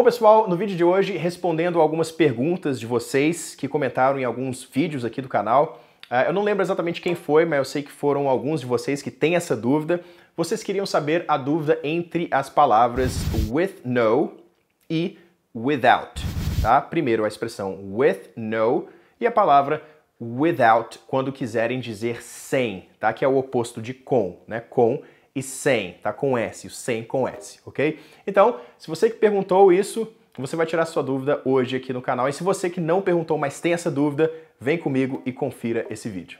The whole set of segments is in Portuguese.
Bom, pessoal, no vídeo de hoje, respondendo algumas perguntas de vocês que comentaram em alguns vídeos aqui do canal. Ah, eu não lembro exatamente quem foi, mas eu sei que foram alguns de vocês que têm essa dúvida. Vocês queriam saber a dúvida entre as palavras with no e without, tá? Primeiro a expressão with no e a palavra without quando quiserem dizer sem, tá? Que é o oposto de com, né? Com e 100, tá? Com S, o 100 com S, ok? Então, se você que perguntou isso, você vai tirar sua dúvida hoje aqui no canal. E se você que não perguntou, mas tem essa dúvida, vem comigo e confira esse vídeo.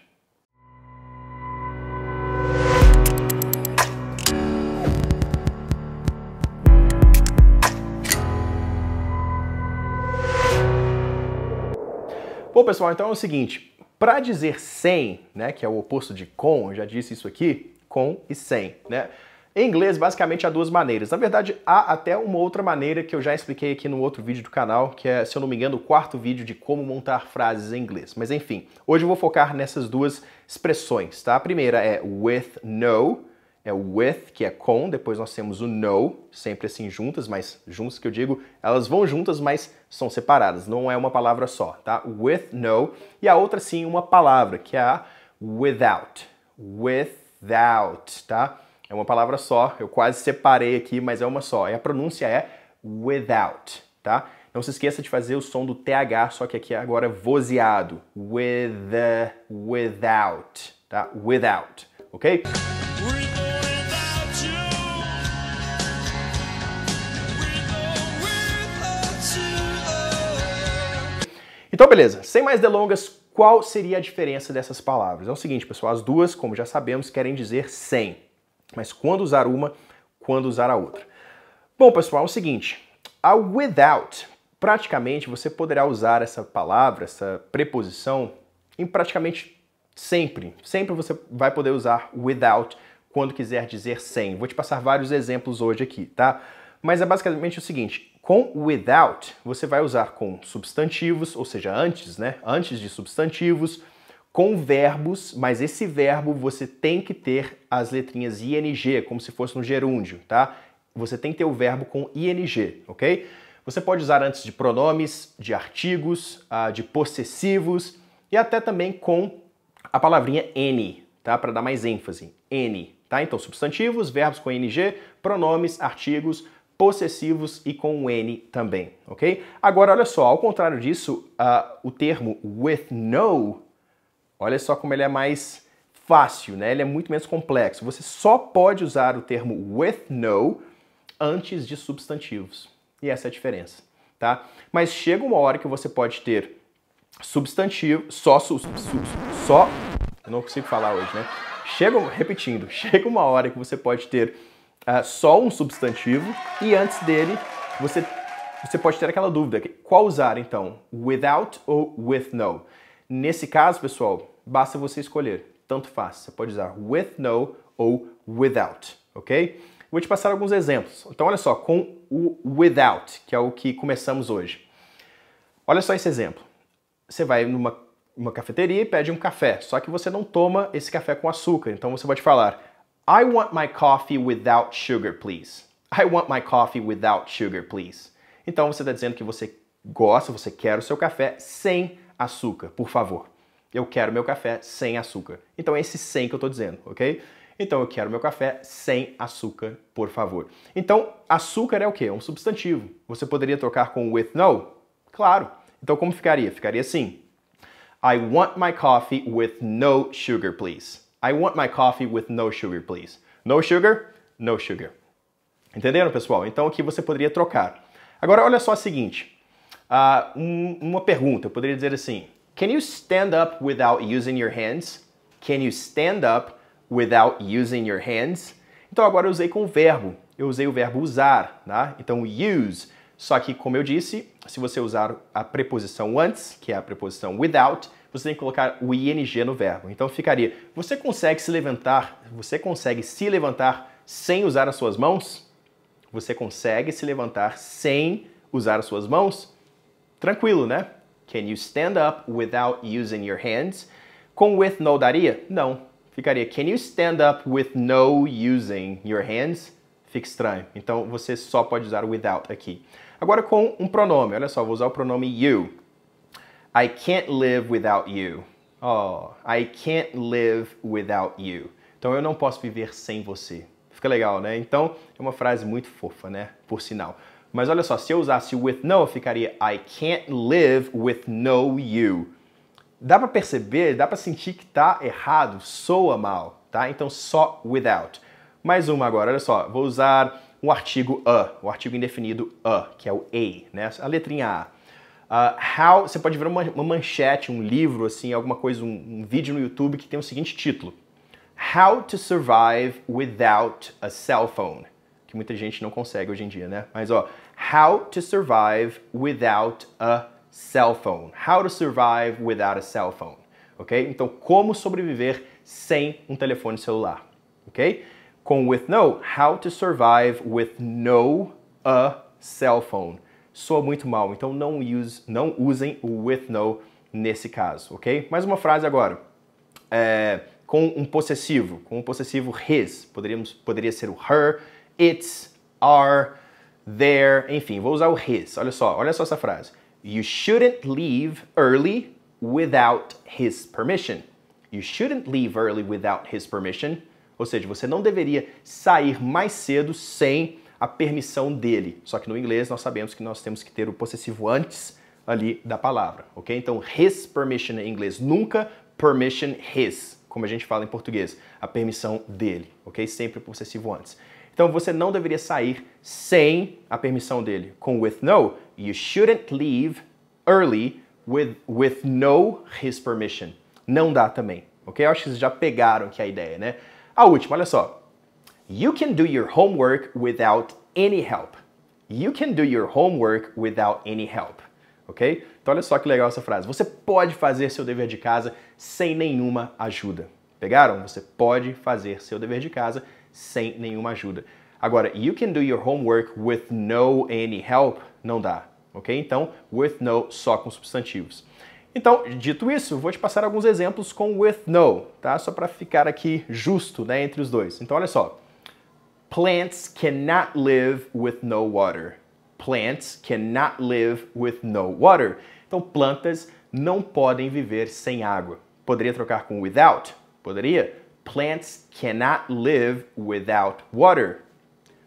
Bom, pessoal, então é o seguinte, para dizer 100, né, que é o oposto de com, eu já disse isso aqui, com e sem, né? Em inglês, basicamente, há duas maneiras. Na verdade, há até uma outra maneira que eu já expliquei aqui no outro vídeo do canal, que é, se eu não me engano, o quarto vídeo de como montar frases em inglês. Mas enfim, hoje eu vou focar nessas duas expressões, tá? A primeira é with no, é o with, que é com, depois nós temos o no, sempre assim juntas, mas juntas que eu digo, elas vão juntas, mas são separadas, não é uma palavra só, tá? With, no, e a outra sim, uma palavra, que é a without. With without, tá? É uma palavra só, eu quase separei aqui, mas é uma só. E a pronúncia é without, tá? Não se esqueça de fazer o som do TH, só que aqui é agora vozeado. With, without, tá? Without, ok? Então, beleza. Sem mais delongas, qual seria a diferença dessas palavras? É o seguinte, pessoal, as duas, como já sabemos, querem dizer sem. Mas quando usar uma, quando usar a outra. Bom, pessoal, é o seguinte, a without, praticamente você poderá usar essa palavra, essa preposição em praticamente sempre. Sempre você vai poder usar without quando quiser dizer sem. Vou te passar vários exemplos hoje aqui, tá? Mas é basicamente o seguinte: com without, você vai usar com substantivos, ou seja, antes, né? Antes de substantivos, com verbos, mas esse verbo você tem que ter as letrinhas ing, como se fosse um gerúndio, tá? Você tem que ter o verbo com ing, ok? Você pode usar antes de pronomes, de artigos, ah, de possessivos e até também com a palavrinha N, tá? Para dar mais ênfase. N, tá? Então, substantivos, verbos com ing, pronomes, artigos, possessivos e com o N também, ok? Agora, olha só, ao contrário disso, uh, o termo with no, olha só como ele é mais fácil, né? Ele é muito menos complexo. Você só pode usar o termo with no antes de substantivos. E essa é a diferença, tá? Mas chega uma hora que você pode ter substantivo, só, su, su, só, eu não consigo falar hoje, né? Chega, repetindo, chega uma hora que você pode ter uh, só um substantivo e antes dele você, você pode ter aquela dúvida. Qual usar então? Without ou with no? Nesse caso, pessoal, basta você escolher. Tanto faz. Você pode usar with no ou without, ok? Vou te passar alguns exemplos. Então, olha só, com o without, que é o que começamos hoje. Olha só esse exemplo. Você vai numa uma cafeteria e pede um café, só que você não toma esse café com açúcar. Então você pode falar I want my coffee without sugar, please. I want my coffee without sugar, please. Então você está dizendo que você gosta, você quer o seu café sem açúcar, por favor. Eu quero meu café sem açúcar. Então é esse sem que eu estou dizendo, ok? Então eu quero meu café sem açúcar, por favor. Então açúcar é o quê? É um substantivo. Você poderia trocar com with no? Claro. Então como ficaria? Ficaria assim. I want my coffee with no sugar, please. I want my coffee with no sugar, please. No sugar, no sugar. Entenderam, pessoal? Então aqui você poderia trocar. Agora olha só a seguinte, uh, um, uma pergunta, eu poderia dizer assim, Can you stand up without using your hands? Can you stand up without using your hands? Então agora eu usei com o verbo, eu usei o verbo usar, tá? Então use só que, como eu disse, se você usar a preposição antes, que é a preposição without, você tem que colocar o ing no verbo. Então ficaria: você consegue se levantar? Você consegue se levantar sem usar as suas mãos? Você consegue se levantar sem usar as suas mãos? Tranquilo, né? Can you stand up without using your hands? Com with no daria? Não. Ficaria: Can you stand up with no using your hands? Fica estranho. Então você só pode usar without aqui. Agora com um pronome, olha só, vou usar o pronome you. I can't live without you. Oh, I can't live without you. Então eu não posso viver sem você. Fica legal, né? Então é uma frase muito fofa, né? Por sinal. Mas olha só, se eu usasse with no, ficaria I can't live with no you. Dá para perceber, dá para sentir que tá errado, soa mal, tá? Então só without. Mais uma agora, olha só, vou usar um artigo a, o um artigo indefinido a, que é o a, né? A letrinha a. Uh, how, você pode ver uma, uma, manchete, um livro, assim, alguma coisa, um, um vídeo no YouTube que tem o seguinte título: How to survive without a cell phone que muita gente não consegue hoje em dia, né? Mas ó, How to survive without a cell phone. How to survive without a cell phone, OK? Então, como sobreviver sem um telefone celular, OK? com with no, how to survive with no a cell phone. Soa muito mal, então não, use, não usem o with no nesse caso, ok? Mais uma frase agora. É, com um possessivo, com um possessivo his. Poderíamos, poderia ser o her, its, are, their, enfim, vou usar o his. Olha só, olha só essa frase. You shouldn't leave early without his permission. You shouldn't leave early without his permission. Ou seja, você não deveria sair mais cedo sem a permissão dele. Só que no inglês nós sabemos que nós temos que ter o possessivo antes ali da palavra, ok? Então, his permission em inglês, nunca permission his, como a gente fala em português, a permissão dele, ok? Sempre o possessivo antes. Então, você não deveria sair sem a permissão dele. Com with no, you shouldn't leave early with, with no his permission. Não dá também, ok? Eu acho que vocês já pegaram aqui a ideia, né? A última, olha só. You can do your homework without any help. You can do your homework without any help. Ok? Então olha só que legal essa frase. Você pode fazer seu dever de casa sem nenhuma ajuda. Pegaram? Você pode fazer seu dever de casa sem nenhuma ajuda. Agora, you can do your homework with no any help não dá, ok? Então, with no só com substantivos. Então, dito isso, vou te passar alguns exemplos com with no, tá? Só para ficar aqui justo, né, entre os dois. Então, olha só. Plants cannot live with no water. Plants cannot live with no water. Então, plantas não podem viver sem água. Poderia trocar com without? Poderia. Plants cannot live without water.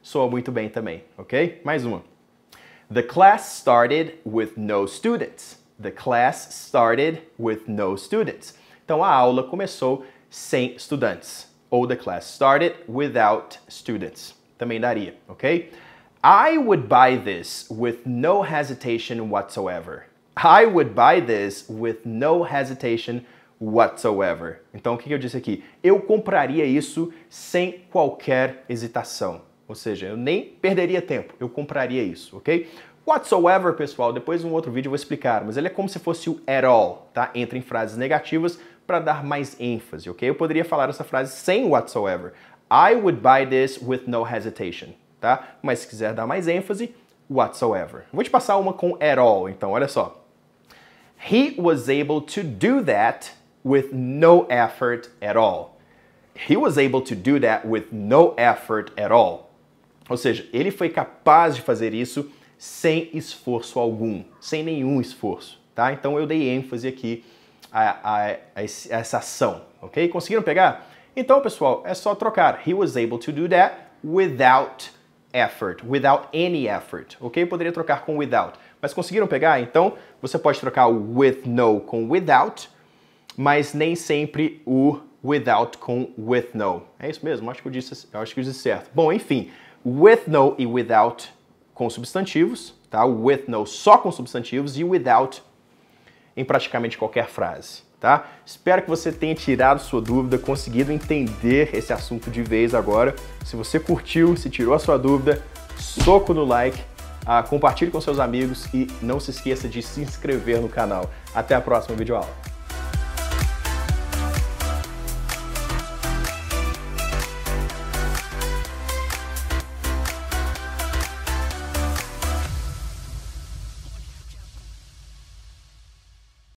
Soa muito bem também, ok? Mais uma. The class started with no students. The class started with no students. Então a aula começou sem estudantes. Ou the class started without students. Também daria, ok? I would buy this with no hesitation whatsoever. I would buy this with no hesitation whatsoever. Então o que eu disse aqui? Eu compraria isso sem qualquer hesitação. Ou seja, eu nem perderia tempo, eu compraria isso, ok? Whatsoever, pessoal, depois um outro vídeo eu vou explicar, mas ele é como se fosse o at all, tá? Entra em frases negativas para dar mais ênfase, ok? Eu poderia falar essa frase sem whatsoever. I would buy this with no hesitation, tá? Mas se quiser dar mais ênfase, whatsoever. Vou te passar uma com at all, então, olha só. He was able to do that with no effort at all. He was able to do that with no effort at all. Ou seja, ele foi capaz de fazer isso sem esforço algum, sem nenhum esforço, tá? Então eu dei ênfase aqui a, a, a, esse, a essa ação, ok? Conseguiram pegar? Então, pessoal, é só trocar. He was able to do that without effort, without any effort, ok? Poderia trocar com without, mas conseguiram pegar? Então, você pode trocar o with no com without, mas nem sempre o without com with no. É isso mesmo, acho que eu disse, acho que eu disse certo. Bom, enfim, with no e without com substantivos, tá? O with no só com substantivos e without em praticamente qualquer frase, tá? Espero que você tenha tirado sua dúvida, conseguido entender esse assunto de vez agora. Se você curtiu, se tirou a sua dúvida, soco no like, ah, compartilhe com seus amigos e não se esqueça de se inscrever no canal. Até a próxima videoaula.